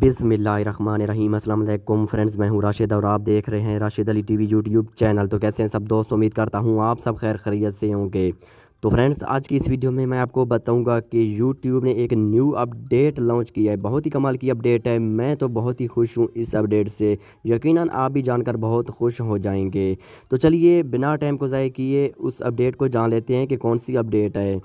बिसमीम फ्रेंड्स मैं हूं राशिद और आप देख रहे हैं Rashid Ali TV YouTube channel तो कैसे हैं सब दोस्त उम्मीद करता हूं आप सब खैर खरीत से होंगे तो फ्रेंड्स आज की इस वीडियो में मैं आपको बताऊंगा कि यूट्यूब ने एक न्यू अपडेट लॉन्च किया है बहुत ही कमाल की अपडेट है मैं तो बहुत ही खुश हूँ इस अपडेट से यकीन आप भी जानकर बहुत खुश हो जाएंगे तो चलिए बिना टाइम को ज़ाय किए उस अपडेट को जान लेते हैं कि कौन सी अपडेट है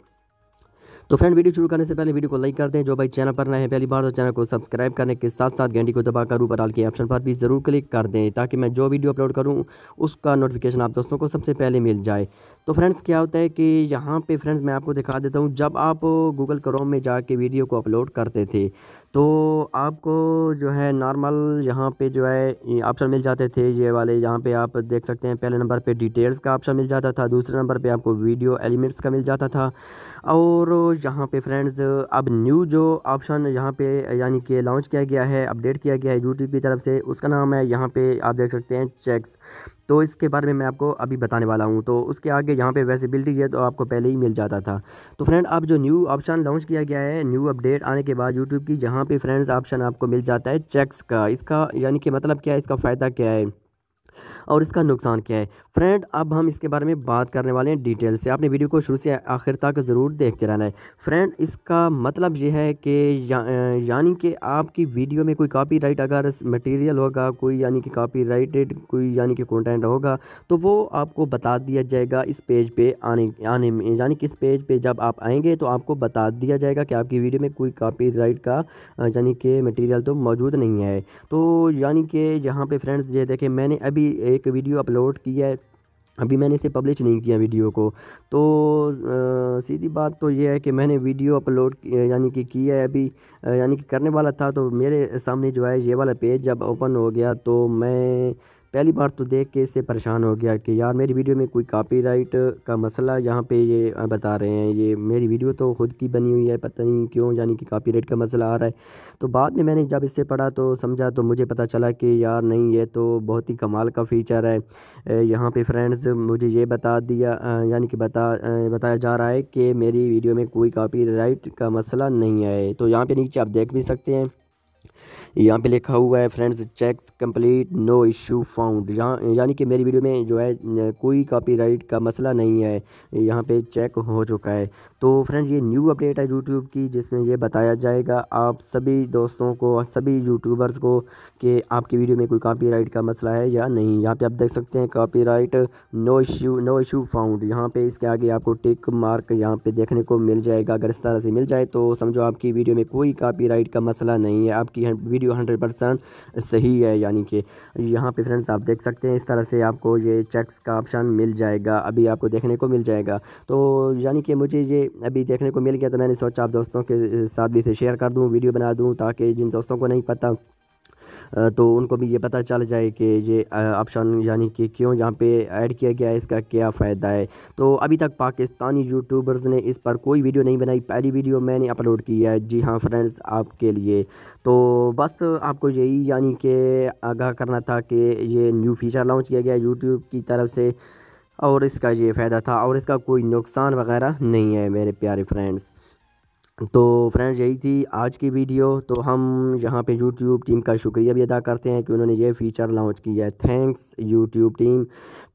तो फ्रेंड वीडियो शुरू करने से पहले वीडियो को लाइक कर दें जो भाई चैनल पर नए हैं पहली बार तो चैनल को सब्सक्राइब करने के साथ साथ घंटी को दबाकर ऊपर आल के ऑप्शन पर भी ज़रूर क्लिक कर दें ताकि मैं जो वीडियो अपलोड करूँ उसका नोटिफिकेशन आप दोस्तों को सबसे पहले मिल जाए तो फ्रेंड्स क्या होता है कि यहाँ पे फ्रेंड्स मैं आपको दिखा देता हूँ जब आप गूगल क्रोम में जाके वीडियो को अपलोड करते थे तो आपको जो है नॉर्मल यहाँ पे जो है ऑप्शन मिल जाते थे ये वाले यहाँ पे आप देख सकते हैं पहले नंबर पे डिटेल्स का ऑप्शन मिल जाता था दूसरे नंबर पे आपको वीडियो एलिमेंट्स का मिल जाता था और यहाँ पे फ्रेंड्स अब न्यू जो ऑप्शन यहाँ पे यानी कि लॉन्च किया गया है अपडेट किया गया है यूट्यूब की तरफ से उसका नाम है यहाँ पर आप देख सकते हैं चेक्स तो इसके बारे में मैं आपको अभी बताने वाला हूँ तो उसके आगे यहाँ पे वैसेबिलिटी है तो आपको पहले ही मिल जाता था तो फ्रेंड अब जो न्यू ऑप्शन लॉन्च किया गया है न्यू अपडेट आने के बाद यूट्यूब की यहाँ पर फ्रेंड्स ऑप्शन आपको मिल जाता है चेक्स का इसका यानी कि मतलब क्या है इसका फ़ायदा क्या है और इसका नुकसान क्या है फ्रेंड अब हम इसके बारे में बात करने वाले हैं डिटेल से आपने वीडियो को शुरू से आखिर तक ज़रूर देखते रहना है फ्रेंड इसका मतलब यह है कि या, यानी कि आपकी वीडियो में कोई कॉपीराइट अगर मटेरियल होगा कोई यानी कि कॉपीराइटेड कोई यानी कि कंटेंट होगा तो वो आपको बता दिया जाएगा इस पेज पे आने आने में यानी कि इस पेज पे जब आप आएँगे तो आपको बता दिया जाएगा कि आपकी वीडियो में कोई राइट का यानी कि मटीरियल तो मौजूद नहीं है तो यानी कि यहाँ पर फ्रेंड्स ये देखें मैंने अभी एक वीडियो अपलोड की है अभी मैंने इसे पब्लिश नहीं किया वीडियो को तो आ, सीधी बात तो ये है कि मैंने वीडियो अपलोड यानी कि किया है अभी यानी कि करने वाला था तो मेरे सामने जो है ये वाला पेज जब ओपन हो गया तो मैं पहली बार तो देख के इससे परेशान हो गया कि यार मेरी वीडियो में कोई कॉपीराइट का मसला यहाँ पे ये बता रहे हैं ये मेरी वीडियो तो ख़ुद की बनी हुई है पता नहीं क्यों यानी कि कॉपीराइट का मसला आ रहा है तो बाद में मैंने जब इससे पढ़ा तो समझा तो मुझे पता चला कि यार नहीं ये तो बहुत ही कमाल का फ़ीचर है यहाँ पर फ्रेंड्स मुझे ये बता दिया यानी कि बता बताया जा रहा है कि मेरी वीडियो में कोई कापी का मसला नहीं है तो यहाँ पर नीचे आप देख भी सकते हैं यहाँ पे लिखा हुआ है friends checks complete no issue found यहाँ यानी कि मेरी वीडियो में जो है कोई कॉपीराइट का मसला नहीं है यहाँ पे चेक हो चुका है तो फ्रेंड्स ये न्यू अपडेट है यूट्यूब की जिसमें ये बताया जाएगा आप सभी दोस्तों को और सभी यूट्यूबर्स को कि आपकी वीडियो में कोई कॉपीराइट का मसला है या नहीं यहाँ पे आप देख सकते हैं copy no issue no issue found यहाँ पे इसके आगे आपको टिक मार्क यहाँ पे देखने को मिल जाएगा अगर इस तरह से मिल जाए तो समझो आपकी वीडियो में कोई कापी का मसला नहीं है आपकी वीडियो हंड्रेड परसेंट सही है यानी कि यहाँ पे फ्रेंड्स आप देख सकते हैं इस तरह से आपको ये चेक्स का ऑप्शन मिल जाएगा अभी आपको देखने को मिल जाएगा तो यानी कि मुझे ये अभी देखने को मिल गया तो मैंने सोचा आप दोस्तों के साथ भी इसे शेयर कर दूँ वीडियो बना दूँ ताकि जिन दोस्तों को नहीं पता तो उनको भी ये पता चल जाए कि ये ऑप्शन यानी कि क्यों यहाँ पे ऐड किया गया है इसका क्या फ़ायदा है तो अभी तक पाकिस्तानी यूट्यूबर्स ने इस पर कोई वीडियो नहीं बनाई पहली वीडियो मैंने अपलोड की है जी हाँ फ्रेंड्स आपके लिए तो बस आपको यही यानी कि आगाह करना था कि ये न्यू फीचर लॉन्च किया गया यूट्यूब की तरफ से और इसका ये फ़ायदा था और इसका कोई नुकसान वगैरह नहीं है मेरे प्यारे फ्रेंड्स तो फ्रेंड्स यही थी आज की वीडियो तो हम यहाँ पे यूट्यूब टीम का शुक्रिया भी अदा करते हैं कि उन्होंने ये फीचर लॉन्च किया है थैंक्स यूट्यूब टीम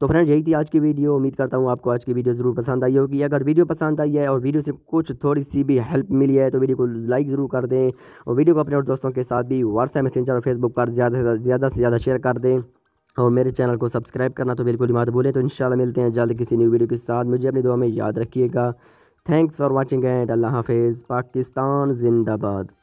तो फ्रेंड्स यही थी आज की वीडियो उम्मीद करता हूँ आपको आज की वीडियो ज़रूर पसंद आई होगी अगर वीडियो पसंद आई है और वीडियो से कुछ थोड़ी सी भी हेल्प मिली है तो वीडियो को लाइक ज़रूर कर दें और वीडियो को अपने और दोस्तों के साथ भी व्हाट्सएप मैसेंजर और फेसबुक पर ज़्यादा से ज़्यादा से ज़्यादा शेयर कर दें और मेरे चैनल को सब्सक्राइब करना तो बिल्कुल ही मत भूलें तो इंशाल्लाह मिलते हैं जल्द किसी न्यू वीडियो के साथ मुझे अपनी दुआ में याद रखिएगा Thanks for watching and Allah Hafiz Pakistan Zindabad